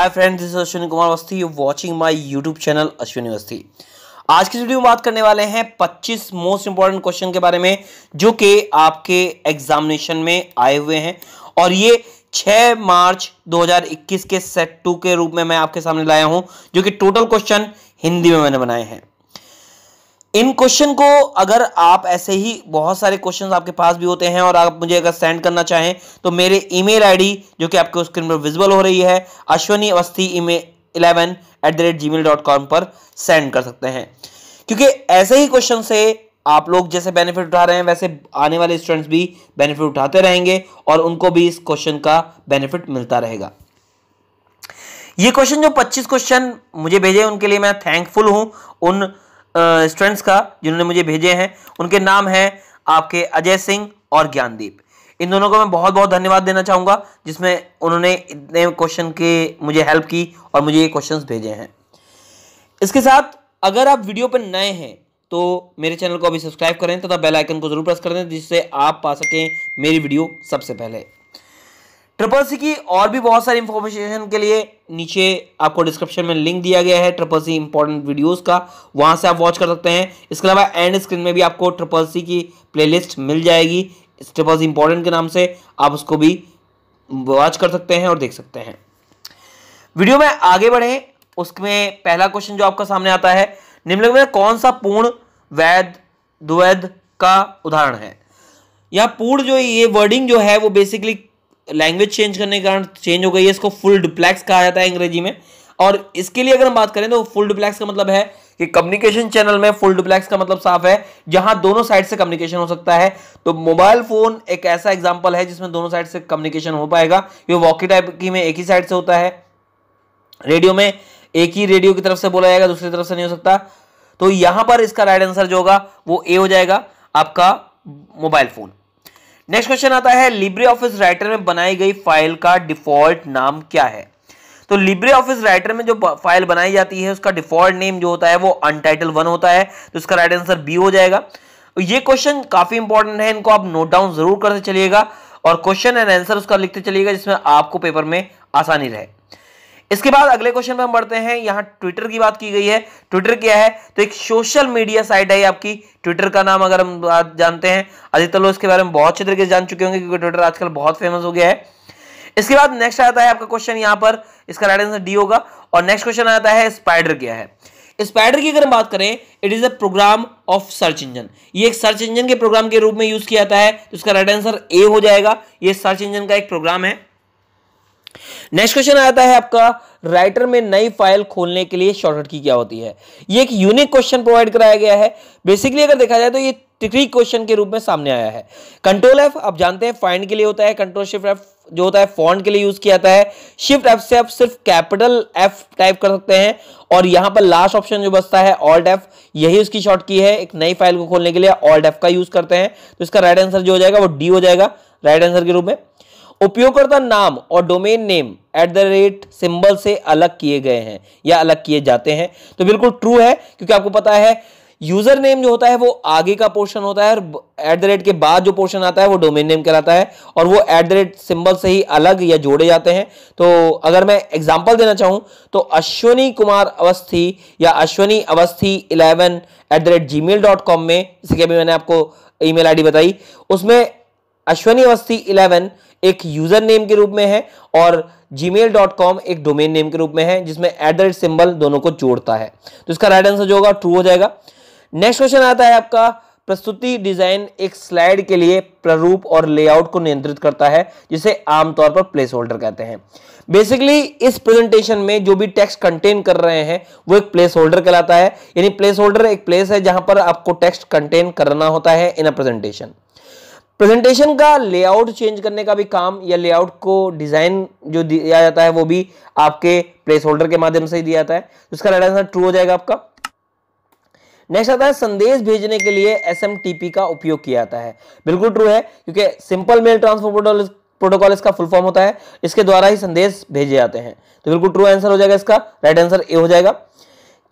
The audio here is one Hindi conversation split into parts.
hi friends this Ashwini Kumar Awasthi you watching my YouTube channel Ashwini Awasthi आज की वीडियो में बात करने वाले हैं 25 मोस्ट इंपॉर्टेंट क्वेश्चन के बारे में जो कि आपके एग्जामिनेशन में आए हुए हैं और ये 6 मार्च 2021 के सेट टू के रूप में मैं आपके सामने लाया हूं जो कि टोटल क्वेश्चन हिंदी में मैंने बनाए हैं इन क्वेश्चन को अगर आप ऐसे ही बहुत सारे क्वेश्चन आपके पास भी होते हैं और आप मुझे अगर सेंड करना चाहें तो मेरे ईमेल आईडी जो कि आपके स्क्रीन पर विजिबल हो रही है Ashwani Awasthi email eleven at the rate Gmail dot com पर सेंड कर सकते हैं क्योंकि ऐसे ही क्वेश्चन से आप लोग जैसे बेनिफिट उठा रहे हैं वैसे आने वाले स्टूडेंट्स भी बेनिफिट उठाते रहेंगे और उनको भी इस क्वेश्चन का बेनिफिट मिलता रहेगा ये क्वेश्चन जो 25 क्वेश्चन मुझे भेजे उनके लिए मैं थैंकफुल हूं उन स्टूडेंट्स का जिन्होंने मुझे भेजे हैं उनके नाम हैं आपके अजय सिंह और ज्ञानदीप इन दोनों को मैं बहुत बहुत धन्यवाद देना चाहूँगा जिसमें उन्होंने इतने क्वेश्चन के मुझे हेल्प की और मुझे ये क्वेश्चन भेजे हैं इसके साथ अगर आप वीडियो पर नए हैं तो मेरे चैनल को अभी सब्सक्राइब करें तथा तो बेल आइकन को जरूर प्रेस कर दें जिससे आप पा सकें मेरी वीडियो सबसे पहले ट्रिपल सी की और भी बहुत सारी इंफॉर्मेशन के लिए नीचे आपको डिस्क्रिप्शन में लिंक दिया गया है ट्रिपल सी इंपॉर्टेंट वीडियोस का वहां से आप वॉच कर सकते हैं इसके अलावा एंड स्क्रीन में भी आपको ट्रिपल सी की प्लेलिस्ट मिल जाएगी ट्रिपल सी इंपॉर्टेंट के नाम से आप उसको भी वॉच कर सकते हैं और देख सकते हैं वीडियो में आगे बढ़ें उसमें पहला क्वेश्चन जो आपका सामने आता है निम्नलिखित में कौन सा पूर्ण वैध द्वैध का उदाहरण है या पूर्ण जो ये वर्डिंग जो है वो बेसिकली लैंग्वेज चेंज करने के कारण चेंज हो गई है इसको फुल डुप्लेक्स कहा जाता है अंग्रेजी में और इसके लिए अगर हम बात करें तो फुल डुप्लेक्स का मतलब है कि कम्युनिकेशन चैनल में फुल डुप्लेक्स का मतलब साफ है जहां दोनों साइड से कम्युनिकेशन हो सकता है तो मोबाइल फोन एक ऐसा एग्जाम्पल है जिसमें दोनों साइड से कम्युनिकेशन हो पाएगा ये वॉकी टाइप की में एक ही साइड से होता है रेडियो में एक ही रेडियो की तरफ से बोला जाएगा दूसरी तरफ से नहीं हो सकता तो यहां पर इसका राइट आंसर जो होगा वो ए हो जाएगा आपका मोबाइल फोन नेक्स्ट क्वेश्चन आता है लिब्रे ऑफिस राइटर में बनाई गई फाइल का डिफॉल्ट नाम क्या है तो लिब्रे ऑफिस राइटर में जो फाइल बनाई जाती है उसका डिफॉल्ट नेम जो होता है वो अनटाइटल वन होता है तो इसका राइट आंसर बी हो जाएगा तो ये क्वेश्चन काफी इंपॉर्टेंट है इनको आप नोट डाउन जरूर करते चलिएगा और क्वेश्चन एंड आंसर उसका लिखते चलिएगा जिसमें आपको पेपर में आसानी रहे इसके बाद अगले क्वेश्चन में हम बढ़ते हैं यहाँ ट्विटर की बात की गई है ट्विटर क्या है तो एक सोशल मीडिया साइट है आपकी ट्विटर का नाम अगर हम जानते हैं अधिकतर लोग इसके बारे में बहुत अच्छे तरीके से जान चुके होंगे क्योंकि ट्विटर आजकल बहुत फेमस हो गया है इसके बाद नेक्स्ट आता है आपका क्वेश्चन यहाँ पर इसका राइट आंसर डी होगा और नेक्स्ट क्वेश्चन आता है स्पाइडर क्या है स्पाइडर की अगर हम बात करें it is a program of search engine ये एक सर्च इंजन के प्रोग्राम के रूप में यूज किया जाता है तो इसका राइट आंसर ए हो जाएगा ये सर्च इंजन का एक प्रोग्राम है नेक्स्ट क्वेश्चन आता है आपका राइटर में नई फाइल खोलने के लिए शॉर्टकट की क्या होती है ये एक यूनिक क्वेश्चन प्रोवाइड कराया गया है बेसिकली अगर देखा जाए तो ये ट्रिक क्वेश्चन के रूप में सामने आया है कंट्रोल एफ आप जानते हैं फाइंड के लिए होता है कंट्रोल शिफ्ट एफ जो होता है फॉन्ट के लिए यूज किया जाता है शिफ्ट एफ से आप सिर्फ कैपिटल एफ टाइप कर सकते हैं और यहां पर लास्ट ऑप्शन जो बचता है ऑल्ट एफ यही उसकी शॉर्ट की है एक नई फाइल को खोलने के लिए ऑल्ट एफ का यूज करते हैं तो इसका राइट आंसर जो हो जाएगा वो डी हो जाएगा राइट आंसर के रूप में उपयोगकर्ता नाम और domain name at the rate symbol से अलग किए गए हैं या अलग किए जाते हैं तो बिल्कुल ट्रू है क्योंकि आपको पता है यूजर नेम जो होता है वो आगे का पोर्शन होता है और एट द रेट के बाद जो पोर्शन आता है वो डोमेन नेम कहलाता है और वो एट द रेट सिंबल से ही अलग या जोड़े जाते हैं तो अगर मैं एग्जांपल देना चाहूँ तो अश्वनी कुमार अवस्थी या Ashwani Awasthi eleven at the rate Gmail dot com में जैसे कि अभी मैंने आपको ईमेल डी बताई उसमें अश्वनी अवस्थी इलेवन एक यूजर नेम के रूप में है और जीमेल डॉट कॉम एक डोमेन नेम के रूप में है जिसमें एट सिंबल दोनों को जोड़ता है तो इसका राइट आंसर जो होगा ट्रू हो जाएगा नेक्स्ट क्वेश्चन आता है आपका प्रस्तुति डिजाइन एक स्लाइड के लिए प्रारूप और लेआउट को नियंत्रित करता है जिसे आमतौर पर प्लेस होल्डर कहते हैं बेसिकली इस प्रेजेंटेशन में जो भी टेक्स्ट कंटेन कर रहे हैं वो एक प्लेस होल्डर कहलाता है यानी प्लेस होल्डर एक प्लेस है जहां पर आपको टेक्स्ट कंटेन करना होता है इन अ प्रेजेंटेशन प्रेजेंटेशन का लेआउट चेंज करने का भी काम या लेआउट को डिज़ाइन जो दिया जाता है वो भी आपके प्लेस होल्डर के माध्यम से ही दिया जाता है उसका राइट आंसर ट्रू हो जाएगा आपका नेक्स्ट आता है संदेश भेजने के लिए एस का उपयोग किया जाता है बिल्कुल ट्रू है क्योंकि simple mail transfer protocol protocol इसका फुल फॉर्म होता है इसके द्वारा ही संदेश भेजे जाते हैं तो बिल्कुल ट्रू आंसर हो जाएगा इसका राइट आंसर ए हो जाएगा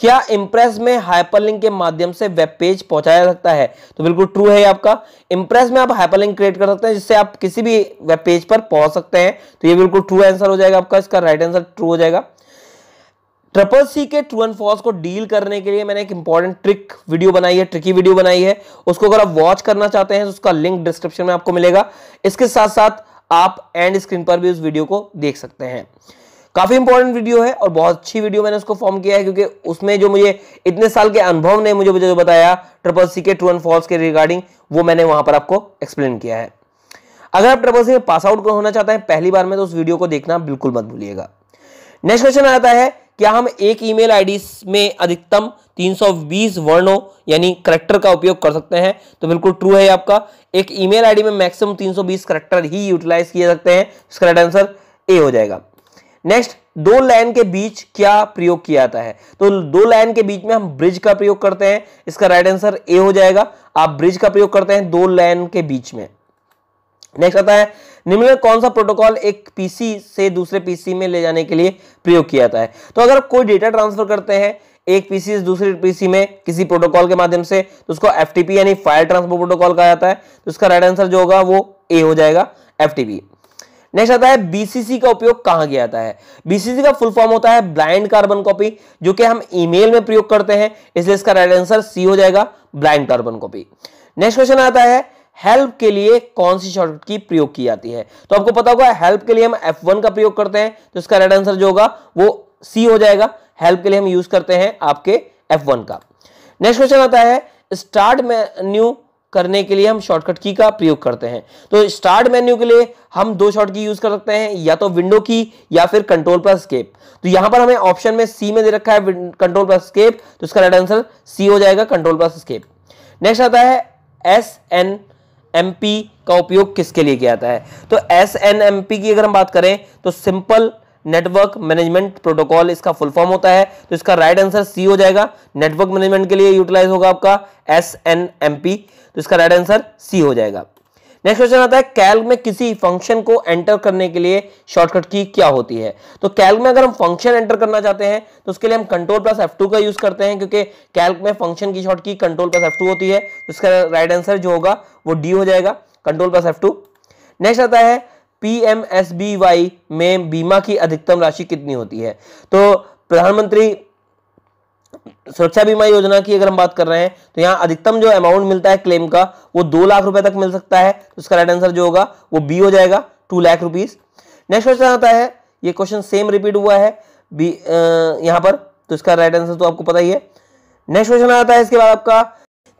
क्या इंप्रेस में हाइपरलिंक के माध्यम से वेब पेज पहुंचाया जा सकता है तो बिल्कुल ट्रू है आपका इंप्रेस में आप हाइपरलिंक क्रिएट कर सकते हैं जिससे आप किसी भी वेब पेज पर पहुंच सकते हैं तो ये बिल्कुल ट्रू आंसर हो जाएगा आपका इसका राइट आंसर ट्रू हो जाएगा ट्रिपल सी के ट्रू एंड फॉल्स को डील करने के लिए मैंने एक इंपॉर्टेंट ट्रिक वीडियो बनाई है ट्रिकी वीडियो बनाई है उसको अगर आप वॉच करना चाहते हैं तो उसका लिंक डिस्क्रिप्शन में आपको मिलेगा इसके साथ साथ आप एंड स्क्रीन पर भी उस वीडियो को देख सकते हैं काफ़ी इंपॉर्टेंट वीडियो है और बहुत अच्छी वीडियो मैंने उसको फॉर्म किया है क्योंकि उसमें जो मुझे इतने साल के अनुभव ने मुझे जो बताया ट्रिपल सी के ट्रू एंड फॉल्स के रिगार्डिंग वो मैंने वहां पर आपको एक्सप्लेन किया है अगर आप ट्रिपल सी में पास आउट होना चाहते हैं पहली बार में तो उस वीडियो को देखना बिल्कुल मत भूलिएगा नेक्स्ट क्वेश्चन आता है क्या हम एक ईमेल आईडी में अधिकतम 320 वर्णों यानी करेक्टर का उपयोग कर सकते हैं तो बिल्कुल ट्रू है आपका एक ईमेल आईडी में मैक्सिमम 320 करेक्टर ही यूटिलाइज किए सकते हैं इसका राइट आंसर ए हो जाएगा नेक्स्ट दो लाइन के बीच क्या प्रयोग किया जाता है तो दो लाइन के बीच में हम ब्रिज का प्रयोग करते हैं इसका राइट आंसर ए हो जाएगा आप ब्रिज का प्रयोग करते हैं दो लाइन के बीच में नेक्स्ट आता है निम्न कौन सा प्रोटोकॉल एक पीसी से दूसरे पीसी में ले जाने के लिए प्रयोग किया जाता है तो अगर कोई डेटा ट्रांसफर करते हैं एक पीसी से दूसरे पीसी में किसी प्रोटोकॉल के माध्यम से तो उसको एफटीपी यानी फायर ट्रांसफर प्रोटोकॉल कहा जाता है तो इसका राइट आंसर जो होगा वो ए हो जाएगा एफटीपी नेक्स्ट आता है बीसीसी का उपयोग कहां किया जाता है बीसीसी का फुल फॉर्म होता है ब्लाइंड कार्बन कॉपी जो कि हम ईमेल में प्रयोग करते हैं इसलिए इसका राइट आंसर सी हो जाएगा blind carbon copy next question आता है हेल्प के लिए कौन सी शॉर्टकट की प्रयोग की जाती है तो आपको पता होगा हेल्प के लिए हम एफ का प्रयोग करते हैं तो इसका राइट आंसर जो होगा वो सी हो जाएगा हेल्प के लिए हम यूज करते हैं आपके एफ का नेक्स्ट क्वेश्चन आता है स्टार्ट मेन्यू करने के लिए हम शॉर्टकट की का प्रयोग करते हैं तो स्टार्ट मेन्यू के लिए हम दो शॉर्ट की यूज कर सकते हैं या तो विंडो की या फिर कंट्रोल प्लस स्केप तो यहां पर हमें ऑप्शन में सी में दे रखा है कंट्रोल प्लस स्केप तो इसका राइट आंसर सी हो जाएगा कंट्रोल प्लस स्केप नेक्स्ट आता है एस एन एम पी का उपयोग किसके लिए किया जाता है तो एस एन एम पी की अगर हम बात करें तो सिंपल नेटवर्क मैनेजमेंट प्रोटोकॉल इसका फुल फॉर्म होता है तो इसका राइट आंसर सी हो जाएगा नेटवर्क मैनेजमेंट के लिए यूटिलाइज होगा आपका एस एन एम पी तो इसका राइट आंसर सी हो जाएगा नेक्स्ट क्वेश्चन आता है कैल्क में किसी फंक्शन को एंटर करने के लिए शॉर्टकट की क्या होती है तो कैल्क में अगर हम फंक्शन एंटर करना चाहते हैं तो उसके लिए हम कंट्रोल प्लस एफ का यूज करते हैं क्योंकि कैल्क में फंक्शन की शॉर्ट की कंट्रोल प्लस एफ होती है तो इसका राइट आंसर जो होगा वो डी हो जाएगा कंट्रोल प्लस एफ नेक्स्ट आता है पीएमएसबीवाई में बीमा की अधिकतम राशि कितनी होती है तो प्रधानमंत्री सुरक्षा बीमा योजना की अगर हम बात कर रहे हैं तो यहाँ अधिकतम जो अमाउंट मिलता है क्लेम का वो दो लाख रुपए तक मिल सकता है तो इसका राइट आंसर जो होगा वो बी हो जाएगा two lakh rupees next question आता है ये क्वेश्चन सेम रिपीट हुआ है बी यहाँ पर तो इसका राइट आंसर तो आपको पता ही है नेक्स्ट क्वेश्चन आता है इसके बाद आपका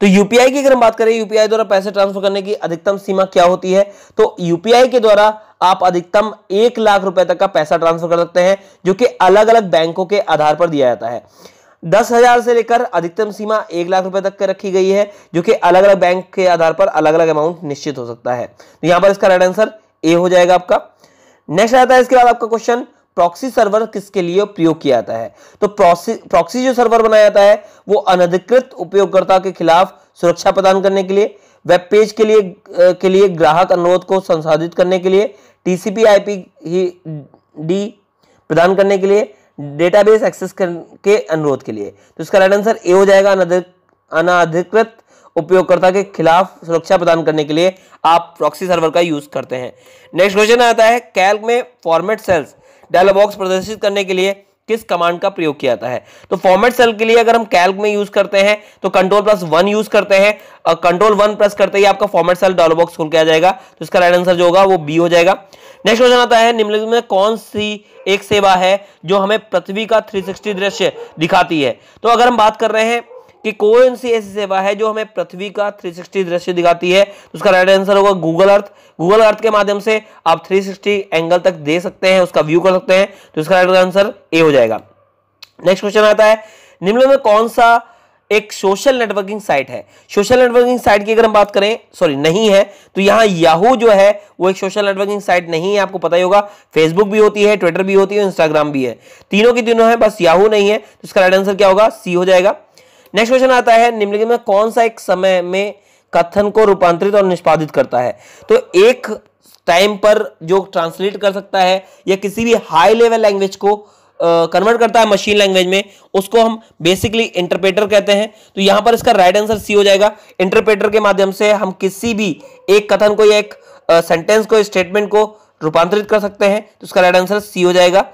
तो यूपीआई की अगर हम बात करें यूपीआई द्वारा पैसे ट्रांसफर करने की अधिकतम सीमा क्या होती है तो यूपीआई के द्वारा आप अधिकतम एक लाख रुपए तक का पैसा ट्रांसफर कर सकते हैं जो कि अलग अलग बैंकों के आधार पर दिया जाता है दस हजार से लेकर अधिकतम सीमा एक लाख रुपए तक के रखी गई है जो कि अलग अलग बैंक के आधार पर अलग अलग अमाउंट निश्चित हो सकता है तो यहां पर इसका राइट आंसर ए हो जाएगा आपका नेक्स्ट आता है इसके बाद आपका क्वेश्चन प्रॉक्सी सर्वर किसके लिए प्रयोग किया जाता है तो प्रॉक्सी जो सर्वर बनाया जाता है वो अनधिकृत उपयोगकर्ता के खिलाफ सुरक्षा प्रदान करने के लिए वेब पेज के लिए के लिए ग्राहक अनुरोध को संसाधित करने के लिए टीसीपी आईपी ही डी प्रदान करने के लिए डेटाबेस एक्सेस के अनुरोध के लिए तो इसका राइट आंसर ए हो जाएगा अनाधिकृत उपयोगकर्ता के खिलाफ सुरक्षा प्रदान करने के लिए आप प्रॉक्सी सर्वर का यूज करते हैं नेक्स्ट क्वेश्चन आता है कैल्क में फॉर्मेट सेल्स डायलॉग बॉक्स प्रदर्शित करने के लिए किस कमांड का प्रयोग किया जाता है तो फॉर्मेट सेल के लिए अगर हम कैल्क में यूज करते हैं तो कंट्रोल प्लस वन यूज करते हैं और कंट्रोल वन प्रेस करते ही आपका फॉर्मेट सेल डॉलर बॉक्स खुल के आ जाएगा तो इसका राइट आंसर जो होगा वो बी हो जाएगा नेक्स्ट क्वेश्चन आता है निम्नलिखित में कौन सी एक सेवा है जो हमें पृथ्वी का 360 दृश्य दिखाती है तो अगर हम बात कर रहे हैं कि कौन सी ऐसी सेवा है जो हमें पृथ्वी का 360 दृश्य दिखाती है तो उसका राइट आंसर होगा गूगल अर्थ गूगल अर्थ के माध्यम से आप 360 एंगल तक दे सकते हैं उसका व्यू कर सकते हैं तो इसका राइट आंसर ए हो जाएगा नेक्स्ट क्वेश्चन आता है निम्न में कौन सा एक सोशल नेटवर्किंग साइट है सोशल नेटवर्किंग साइट की अगर हम बात करें सॉरी नहीं है तो यहां याहू जो है वो एक सोशल नेटवर्किंग साइट नहीं है आपको पता ही होगा फेसबुक भी होती है ट्विटर भी होती है इंस्टाग्राम भी है तीनों की तीनों है बस याहू नहीं है तो इसका राइट आंसर क्या होगा सी हो जाएगा नेक्स्ट क्वेश्चन आता है निम्नलिखित में कौन सा एक समय में कथन को रूपांतरित और निष्पादित करता है तो एक टाइम पर जो ट्रांसलेट कर सकता है या किसी भी हाई लेवल लैंग्वेज को कन्वर्ट uh, करता है मशीन लैंग्वेज में उसको हम बेसिकली इंटरप्रेटर कहते हैं तो यहां पर इसका राइट आंसर सी हो जाएगा इंटरप्रेटर के माध्यम से हम किसी भी एक कथन को या एक सेंटेंस uh, को स्टेटमेंट को रूपांतरित कर सकते हैं तो इसका राइट आंसर सी हो जाएगा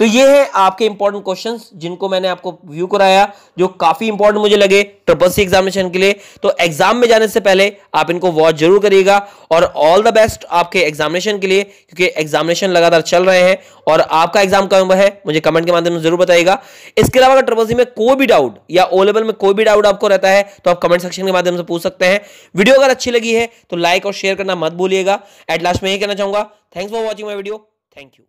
तो ये है आपके इंपॉर्टेंट क्वेश्चन जिनको मैंने आपको व्यू कराया जो काफी इंपॉर्टेंट मुझे लगे ट्रिपल सी एग्जामिनेशन के लिए तो एग्जाम में जाने से पहले आप इनको वॉच जरूर करिएगा और ऑल द बेस्ट आपके एग्जामिनेशन के लिए क्योंकि एग्जामिनेशन लगातार चल रहे हैं और आपका एग्जाम कब है मुझे कमेंट के माध्यम से जरूर बताएगा इसके अलावा अगर ट्रिपल सी में कोई भी डाउट या ओ लेवल में कोई भी डाउट आपको रहता है तो आप कमेंट सेक्शन के माध्यम से पूछ सकते हैं वीडियो अगर अच्छी लगी है तो लाइक और शेयर करना मत भूलिएगा एट लास्ट में यही कहना चाहूंगा thanks for watching my video thank you